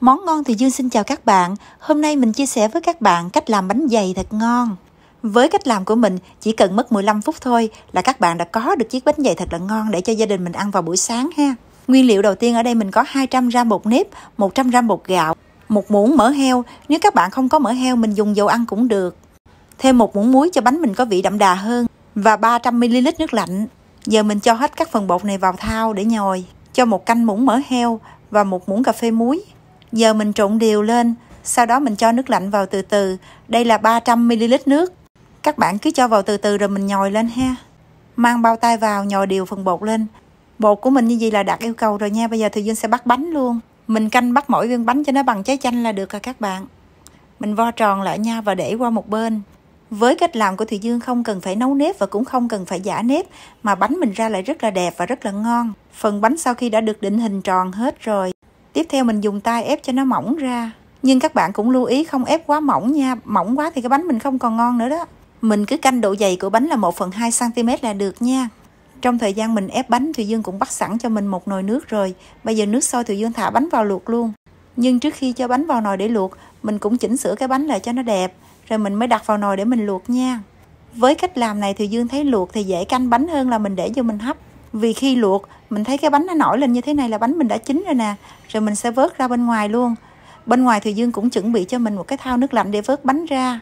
Món ngon thì Dương xin chào các bạn. Hôm nay mình chia sẻ với các bạn cách làm bánh dày thật ngon. Với cách làm của mình, chỉ cần mất 15 phút thôi là các bạn đã có được chiếc bánh dày thật là ngon để cho gia đình mình ăn vào buổi sáng ha. Nguyên liệu đầu tiên ở đây mình có 200 g bột nếp, 100 g bột gạo, một muỗng mỡ heo. Nếu các bạn không có mỡ heo mình dùng dầu ăn cũng được. Thêm một muỗng muối cho bánh mình có vị đậm đà hơn và 300 ml nước lạnh. Giờ mình cho hết các phần bột này vào thau để nhồi. Cho một canh muỗng mỡ heo và một muỗng cà phê muối Giờ mình trộn đều lên, sau đó mình cho nước lạnh vào từ từ. Đây là 300ml nước. Các bạn cứ cho vào từ từ rồi mình nhồi lên ha. Mang bao tay vào nhồi đều phần bột lên. Bột của mình như vậy là đạt yêu cầu rồi nha. Bây giờ thì Dương sẽ bắt bánh luôn. Mình canh bắt mỗi viên bánh cho nó bằng trái chanh là được à các bạn. Mình vo tròn lại nha và để qua một bên. Với cách làm của Thùy Dương không cần phải nấu nếp và cũng không cần phải giả nếp mà bánh mình ra lại rất là đẹp và rất là ngon. Phần bánh sau khi đã được định hình tròn hết rồi tiếp theo mình dùng tay ép cho nó mỏng ra nhưng các bạn cũng lưu ý không ép quá mỏng nha mỏng quá thì cái bánh mình không còn ngon nữa đó mình cứ canh độ dày của bánh là 1 phần 2 cm là được nha trong thời gian mình ép bánh Thùy Dương cũng bắt sẵn cho mình một nồi nước rồi bây giờ nước sôi Thùy Dương thả bánh vào luộc luôn nhưng trước khi cho bánh vào nồi để luộc mình cũng chỉnh sửa cái bánh lại cho nó đẹp rồi mình mới đặt vào nồi để mình luộc nha với cách làm này Thùy Dương thấy luộc thì dễ canh bánh hơn là mình để vô mình hấp vì khi luộc mình thấy cái bánh nó nổi lên như thế này là bánh mình đã chín rồi nè rồi mình sẽ vớt ra bên ngoài luôn bên ngoài thì dương cũng chuẩn bị cho mình một cái thao nước lạnh để vớt bánh ra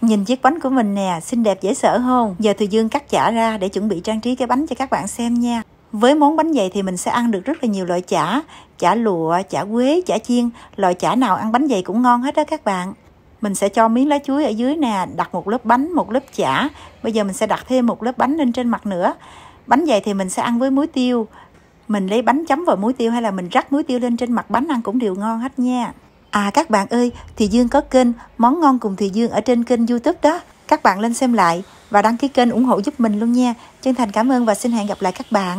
nhìn chiếc bánh của mình nè xinh đẹp dễ sợ không giờ thì dương cắt chả ra để chuẩn bị trang trí cái bánh cho các bạn xem nha với món bánh dày thì mình sẽ ăn được rất là nhiều loại chả chả lụa chả quế chả chiên loại chả nào ăn bánh dày cũng ngon hết đó các bạn mình sẽ cho miếng lá chuối ở dưới nè đặt một lớp bánh một lớp chả bây giờ mình sẽ đặt thêm một lớp bánh lên trên mặt nữa bánh dày thì mình sẽ ăn với muối tiêu mình lấy bánh chấm vào muối tiêu hay là mình rắc muối tiêu lên trên mặt bánh ăn cũng đều ngon hết nha à các bạn ơi thì dương có kênh món ngon cùng thì dương ở trên kênh youtube đó các bạn lên xem lại và đăng ký kênh ủng hộ giúp mình luôn nha chân thành cảm ơn và xin hẹn gặp lại các bạn